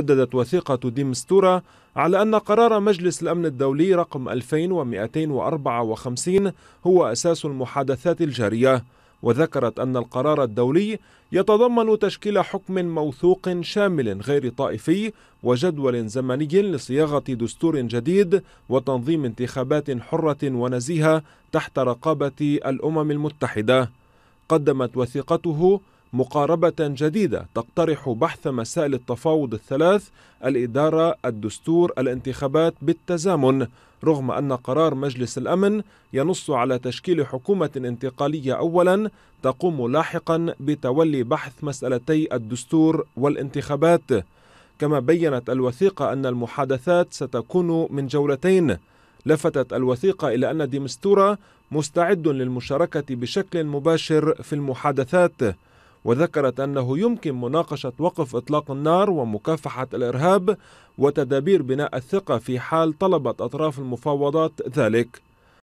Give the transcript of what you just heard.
شددت وثيقة ديمستورا على أن قرار مجلس الأمن الدولي رقم 2254 هو أساس المحادثات الجارية وذكرت أن القرار الدولي يتضمن تشكيل حكم موثوق شامل غير طائفي وجدول زمني لصياغة دستور جديد وتنظيم انتخابات حرة ونزيهة تحت رقابة الأمم المتحدة قدمت وثيقته مقاربة جديدة تقترح بحث مسائل التفاوض الثلاث الإدارة، الدستور، الانتخابات بالتزامن، رغم أن قرار مجلس الأمن ينص على تشكيل حكومة انتقالية أولا تقوم لاحقا بتولي بحث مسألتي الدستور والانتخابات. كما بينت الوثيقة أن المحادثات ستكون من جولتين. لفتت الوثيقة إلى أن ديمستورا مستعد للمشاركة بشكل مباشر في المحادثات. وذكرت أنه يمكن مناقشة وقف إطلاق النار ومكافحة الإرهاب وتدابير بناء الثقة في حال طلبت أطراف المفاوضات ذلك